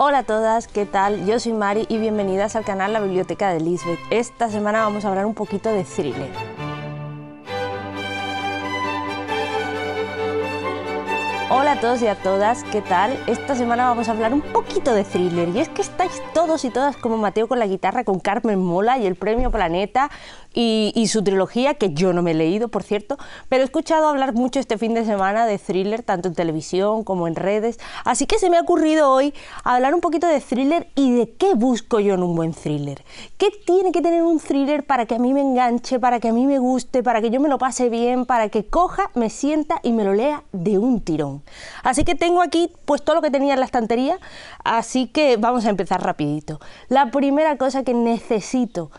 Hola a todas, ¿qué tal? Yo soy Mari y bienvenidas al canal La Biblioteca de Lisbeth. Esta semana vamos a hablar un poquito de thriller. Hola a todos y a todas, ¿qué tal? Esta semana vamos a hablar un poquito de thriller y es que estáis todos y todas como Mateo con la guitarra, con Carmen Mola y el Premio Planeta y, su trilogía, que yo no me he leído, por cierto, pero he escuchado hablar mucho este fin de semana de thriller, tanto en televisión como en redes, así que se me ha ocurrido hoy hablar un poquito de thriller y de qué busco yo en un buen thriller. ¿Qué tiene que tener un thriller para que a mí me enganche, para que a mí me guste, para que yo me lo pase bien, para que coja, me sienta y me lo lea de un tirón? Así que tengo aquí pues todo lo que tenía en la estantería, así que vamos a empezar rapidito. La primera cosa que necesito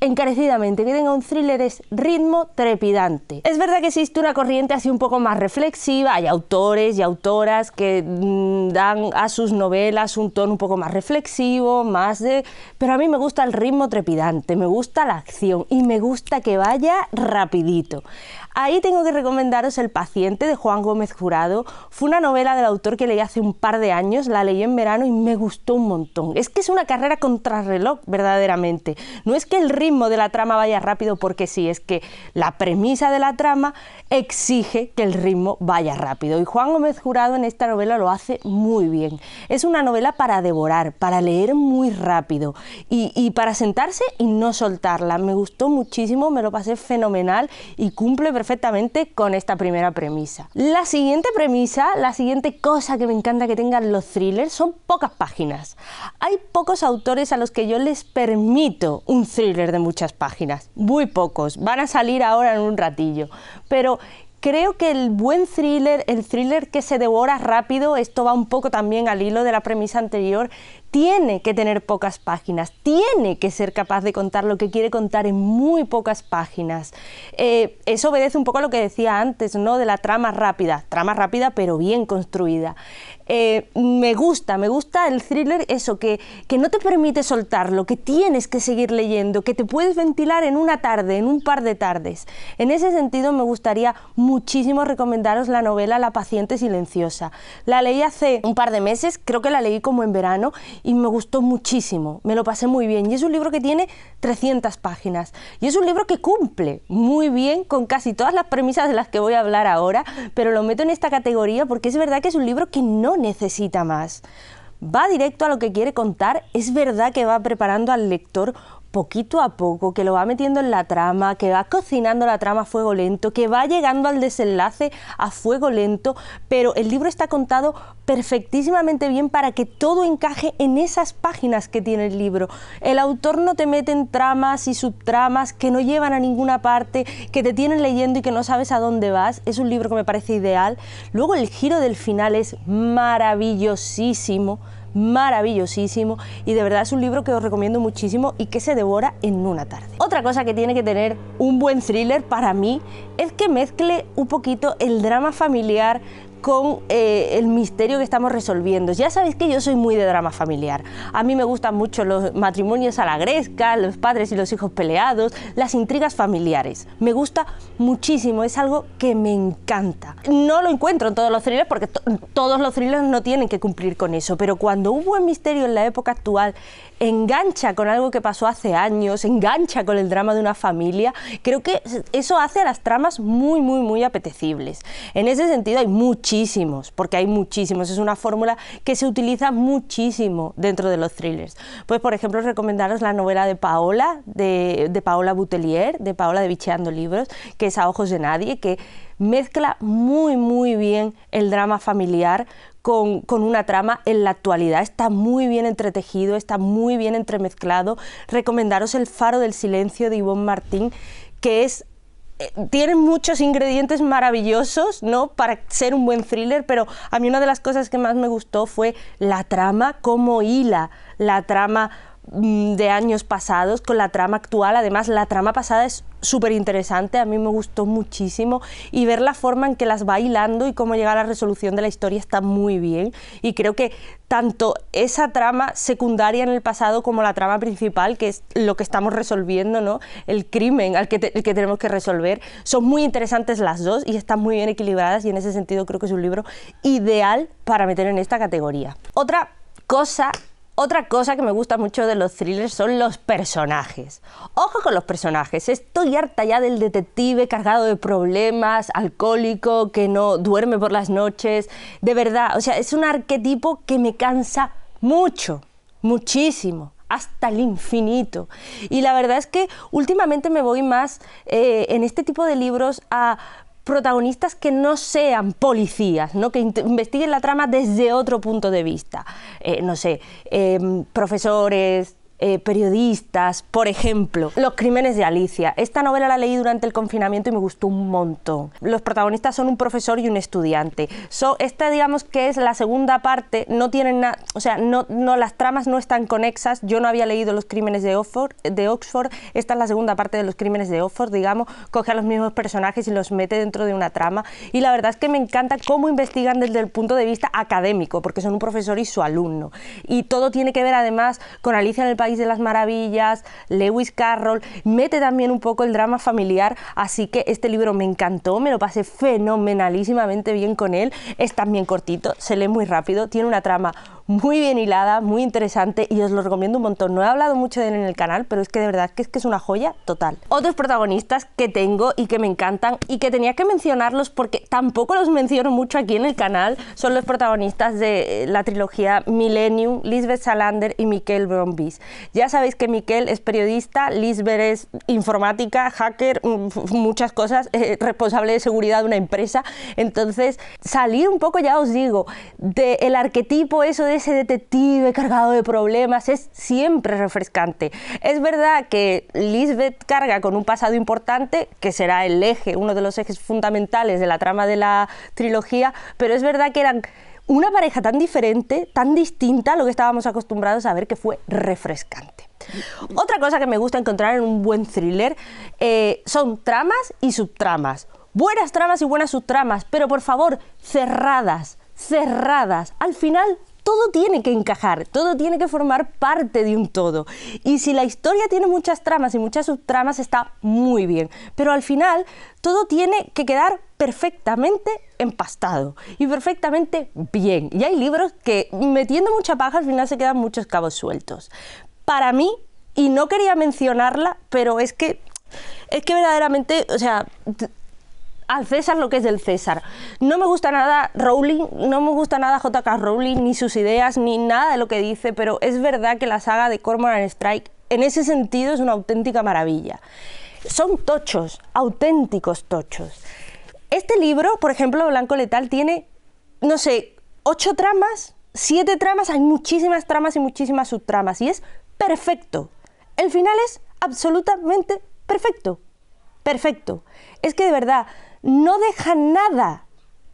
encarecidamente que tenga un thriller es ritmo trepidante. Es verdad que existe una corriente así un poco más reflexiva, hay autores y autoras que mm, dan a sus novelas un tono un poco más reflexivo, más de... Pero a mí me gusta el ritmo trepidante, me gusta la acción y me gusta que vaya rapidito. Ahí tengo que recomendaros El paciente de Juan Gómez Jurado. Fue una novela del autor que leí hace un par de años, la leí en verano y me gustó un montón. Es que es una carrera contrarreloj, verdaderamente. No es que el ritmo de la trama vaya rápido porque sí, es que la premisa de la trama exige que el ritmo vaya rápido. Y Juan Gómez Jurado en esta novela lo hace muy bien. Es una novela para devorar, para leer muy rápido y, para sentarse y no soltarla. Me gustó muchísimo, me lo pasé fenomenal y cumple perfectamente perfectamente con esta primera premisa. La siguiente premisa, la siguiente cosa que me encanta que tengan los thrillers son pocas páginas. Hay pocos autores a los que yo les permito un thriller de muchas páginas, muy pocos, van a salir ahora en un ratillo, pero creo que el buen thriller, el thriller que se devora rápido, esto va un poco también al hilo de la premisa anterior, tiene que tener pocas páginas, tiene que ser capaz de contar lo que quiere contar en muy pocas páginas. Eh, eso obedece un poco a lo que decía antes, ¿no? De la trama rápida, trama rápida pero bien construida. Eh, me gusta, me gusta el thriller, eso, que, que no te permite soltarlo, que tienes que seguir leyendo, que te puedes ventilar en una tarde, en un par de tardes. En ese sentido me gustaría muchísimo recomendaros la novela La paciente silenciosa. La leí hace un par de meses, creo que la leí como en verano y me gustó muchísimo, me lo pasé muy bien. Y es un libro que tiene 300 páginas y es un libro que cumple muy bien con casi todas las premisas de las que voy a hablar ahora, pero lo meto en esta categoría porque es verdad que es un libro que no necesita más va directo a lo que quiere contar, es verdad que va preparando al lector poquito a poco, que lo va metiendo en la trama, que va cocinando la trama a fuego lento, que va llegando al desenlace a fuego lento, pero el libro está contado perfectísimamente bien para que todo encaje en esas páginas que tiene el libro. El autor no te mete en tramas y subtramas que no llevan a ninguna parte, que te tienen leyendo y que no sabes a dónde vas. Es un libro que me parece ideal. Luego el giro del final es maravillosísimo maravillosísimo y de verdad es un libro que os recomiendo muchísimo y que se devora en una tarde. Otra cosa que tiene que tener un buen thriller para mí es que mezcle un poquito el drama familiar con eh, el misterio que estamos resolviendo. Ya sabéis que yo soy muy de drama familiar. A mí me gustan mucho los matrimonios a la gresca, los padres y los hijos peleados, las intrigas familiares. Me gusta muchísimo, es algo que me encanta. No lo encuentro en todos los thrillers porque todos los thrillers no tienen que cumplir con eso, pero cuando un buen misterio en la época actual engancha con algo que pasó hace años, engancha con el drama de una familia, creo que eso hace a las tramas muy, muy, muy apetecibles. En ese sentido hay muchísimos porque hay muchísimos. Es una fórmula que se utiliza muchísimo dentro de los thrillers. Pues, por ejemplo, recomendaros la novela de Paola, de, Paola Butelier, de Paola de Bicheando Libros, que es A Ojos de Nadie, que mezcla muy, muy bien el drama familiar con, con, una trama en la actualidad. Está muy bien entretejido, está muy bien entremezclado. Recomendaros El Faro del Silencio de Ivonne Martín, que es tiene muchos ingredientes maravillosos, ¿no? Para ser un buen thriller, pero a mí una de las cosas que más me gustó fue la trama, como hila la trama Mm, de años pasados con la trama actual. Además, la trama pasada es súper interesante, a mí me gustó muchísimo y ver la forma en que las va hilando y cómo llega a la resolución de la historia está muy bien. Y creo que tanto esa trama secundaria en el pasado como la trama principal, que es lo que estamos resolviendo, ¿no? el crimen al que, que tenemos que resolver, son muy interesantes las dos y están muy bien equilibradas y en ese sentido creo que es un libro ideal para meter en esta categoría. Otra cosa otra cosa que me gusta mucho de los thrillers son los personajes. Ojo con los personajes, estoy harta ya del detective cargado de problemas, alcohólico, que no duerme por las noches. De verdad, o sea, es un arquetipo que me cansa mucho, muchísimo hasta el infinito. Y la verdad es que últimamente me voy más eh, en este tipo de libros a protagonistas que no sean policías, ¿no? que investiguen la trama desde otro punto de vista. Eh, no sé, em, profesores, eh, periodistas, por ejemplo, Los Crímenes de Alicia. Esta novela la leí durante el confinamiento y me gustó un montón. Los protagonistas son un profesor y un estudiante. So, esta, digamos que es la segunda parte, no tienen nada, o sea, no, no, las tramas no están conexas. Yo no había leído Los Crímenes de Oxford, de Oxford, esta es la segunda parte de Los Crímenes de Oxford, digamos, coge a los mismos personajes y los mete dentro de una trama. Y la verdad es que me encanta cómo investigan desde el punto de vista académico, porque son un profesor y su alumno. Y todo tiene que ver además con Alicia en el País de las Maravillas, Lewis Carroll, mete también un poco el drama familiar, así que este libro me encantó, me lo pasé fenomenalísimamente bien con él, es también cortito, se lee muy rápido, tiene una trama muy bien hilada, muy interesante y os lo recomiendo un montón. No he hablado mucho de él en el canal, pero es que de verdad que es que es una joya total. Otros protagonistas que tengo y que me encantan y que tenía que mencionarlos porque tampoco los menciono mucho aquí en el canal son los protagonistas de eh, la trilogía Millennium, Lisbeth Salander y Miquel Brombis. Ya sabéis que Miquel es periodista, Lisbeth es informática, hacker, mm, muchas cosas, eh, responsable de seguridad de una empresa. Entonces, salir un poco, ya os digo, del arquetipo eso de ese detective cargado de problemas es siempre refrescante. Es verdad que Lisbeth carga con un pasado importante, que será el eje, uno de los ejes fundamentales de la trama de la trilogía, pero es verdad que eran una pareja tan diferente, tan distinta a lo que estábamos acostumbrados a ver, que fue refrescante. Otra cosa que me gusta encontrar en un buen thriller eh, son tramas y subtramas. Buenas tramas y buenas subtramas, pero por favor, cerradas, cerradas. Al final todo tiene que encajar, todo tiene que formar parte de un todo. Y si la historia tiene muchas tramas y muchas subtramas, está muy bien. Pero al final, todo tiene que quedar perfectamente empastado y perfectamente bien. Y hay libros que metiendo mucha paja al final se quedan muchos cabos sueltos. Para mí, y no quería mencionarla, pero es que es que verdaderamente, o sea, al César lo que es del César. No me gusta nada Rowling, no me gusta nada JK Rowling, ni sus ideas, ni nada de lo que dice, pero es verdad que la saga de Cormoran Strike en ese sentido es una auténtica maravilla. Son tochos, auténticos tochos. Este libro, por ejemplo, Blanco Letal, tiene, no sé, ocho tramas, siete tramas, hay muchísimas tramas y muchísimas subtramas, y es perfecto. El final es absolutamente perfecto. Perfecto. Es que de verdad, no deja nada,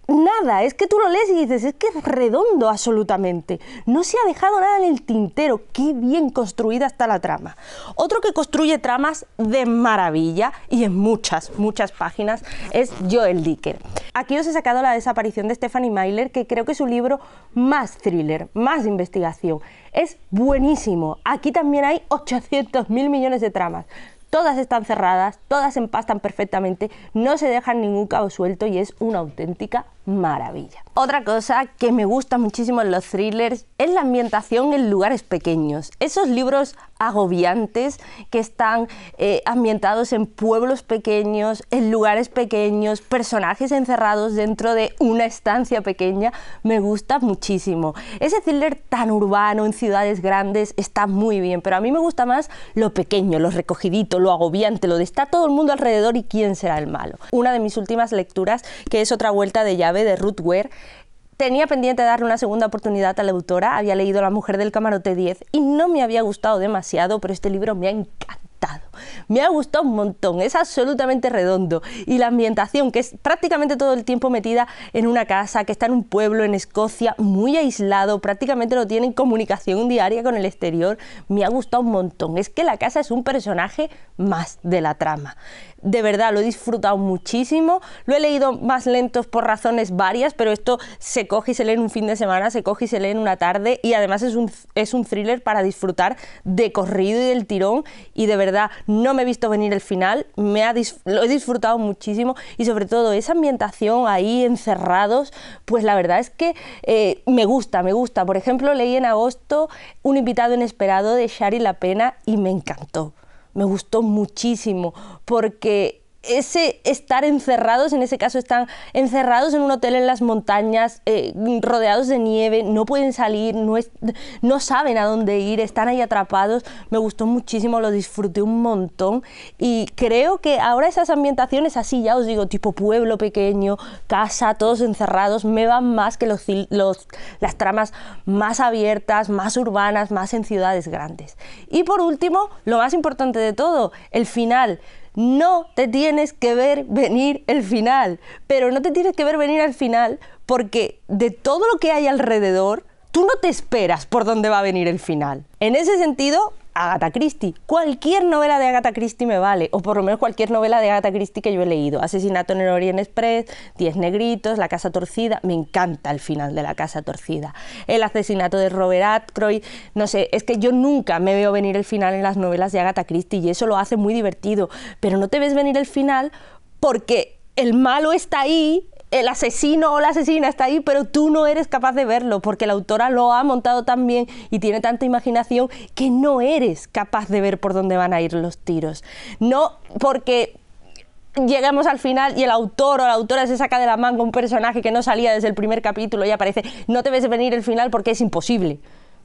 nada. Es que tú lo lees y dices, es que es redondo absolutamente. No se ha dejado nada en el tintero. Qué bien construida está la trama. Otro que construye tramas de maravilla y en muchas, muchas páginas es Joel Dicker. Aquí os he sacado la desaparición de Stephanie Myler, que creo que es su libro más thriller, más investigación. Es buenísimo. Aquí también hay 800 mil millones de tramas todas están cerradas, todas empastan perfectamente, no se dejan ningún cabo suelto y es una auténtica maravilla. Otra cosa que me gusta muchísimo en los thrillers es la ambientación en lugares pequeños. Esos libros agobiantes que están eh, ambientados en pueblos pequeños, en lugares pequeños, personajes encerrados dentro de una estancia pequeña, me gusta muchísimo. Ese thriller tan urbano en ciudades grandes está muy bien, pero a mí me gusta más lo pequeño, lo recogidito, lo agobiante, lo de está todo el mundo alrededor y quién será el malo. Una de mis últimas lecturas, que es otra vuelta de llave de Ruth Ware, tenía pendiente de darle una segunda oportunidad a la autora, había leído La mujer del camarote 10 y no me había gustado demasiado, pero este libro me ha encantado. Me ha gustado un montón, es absolutamente redondo. Y la ambientación, que es prácticamente todo el tiempo metida en una casa, que está en un pueblo en Escocia, muy aislado, prácticamente no tienen comunicación diaria con el exterior, me ha gustado un montón. Es que la casa es un personaje más de la trama. De verdad, lo he disfrutado muchísimo. Lo he leído más lentos por razones varias, pero esto se coge y se lee en un fin de semana, se coge y se lee en una tarde y además es un, es un thriller para disfrutar de corrido y del tirón y de verdad no me he visto venir el final, me ha lo he disfrutado muchísimo y sobre todo esa ambientación ahí encerrados, pues la verdad es que eh, me gusta, me gusta. Por ejemplo, leí en agosto Un invitado inesperado de Shari La Pena y me encantó, me gustó muchísimo porque ese estar encerrados, en ese caso están encerrados en un hotel en las montañas, eh, rodeados de nieve, no pueden salir, no, no saben a dónde ir, están ahí atrapados. Me gustó muchísimo, lo disfruté un montón y creo que ahora esas ambientaciones así, ya os digo, tipo pueblo pequeño, casa, todos encerrados, me van más que los, las tramas más abiertas, más urbanas, más en ciudades grandes. Y por último, lo más importante de todo, el final no te tienes que ver venir el final, pero no te tienes que ver venir al final porque de todo lo que hay alrededor, tú no te esperas por dónde va a venir el final. En ese sentido, Agatha Christie. Cualquier novela de Agatha Christie me vale, o por lo menos cualquier novela de Agatha Christie que yo he leído. Asesinato en el Orient Express, Diez Negritos, La Casa Torcida. Me encanta el final de La Casa Torcida. El asesinato de Robert Atkroyd. No sé, es que yo nunca me veo venir el final en las novelas de Agatha Christie y eso lo hace muy divertido. Pero no te ves venir el final porque el malo está ahí el asesino o la asesina está ahí, pero tú no eres capaz de verlo porque la autora lo ha montado tan bien y tiene tanta imaginación que no eres capaz de ver por dónde van a ir los tiros. No porque llegamos al final y el autor o la autora se saca de la manga un personaje que no salía desde el primer capítulo y aparece. No te ves venir el final porque es imposible.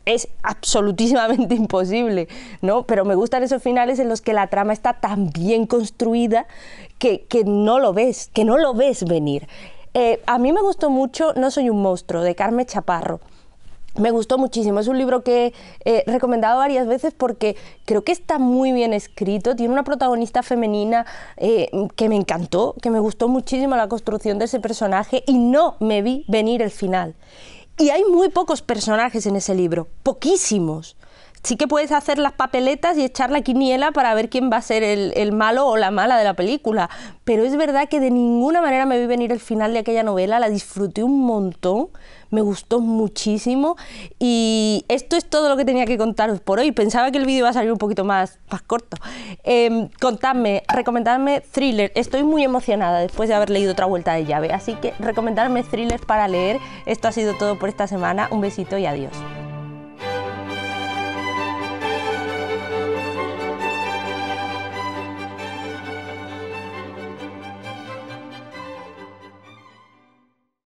Es absolutísimamente imposible, ¿no? Pero me gustan esos finales en los que la trama está tan bien construida que, que no lo ves, que no lo ves venir. Eh, a mí me gustó mucho No soy un monstruo, de Carmen Chaparro. Me gustó muchísimo. Es un libro que he recomendado varias veces porque creo que está muy bien escrito. Tiene una protagonista femenina eh, que me encantó, que me gustó muchísimo la construcción de ese personaje y no me vi venir el final. Y hay muy pocos personajes en ese libro, poquísimos sí que puedes hacer las papeletas y echar la quiniela para ver quién va a ser el, malo o la mala de la película. Pero es verdad que de ninguna manera me vi venir el final de aquella novela, la disfruté un montón, me gustó muchísimo y esto es todo lo que tenía que contaros por hoy. Pensaba que el vídeo iba a salir un poquito más, más corto. Em, contadme, recomendadme thriller. Estoy muy emocionada después de haber leído otra vuelta de llave, así que recomendadme thrillers para leer. Esto ha sido todo por esta semana. Un besito y adiós.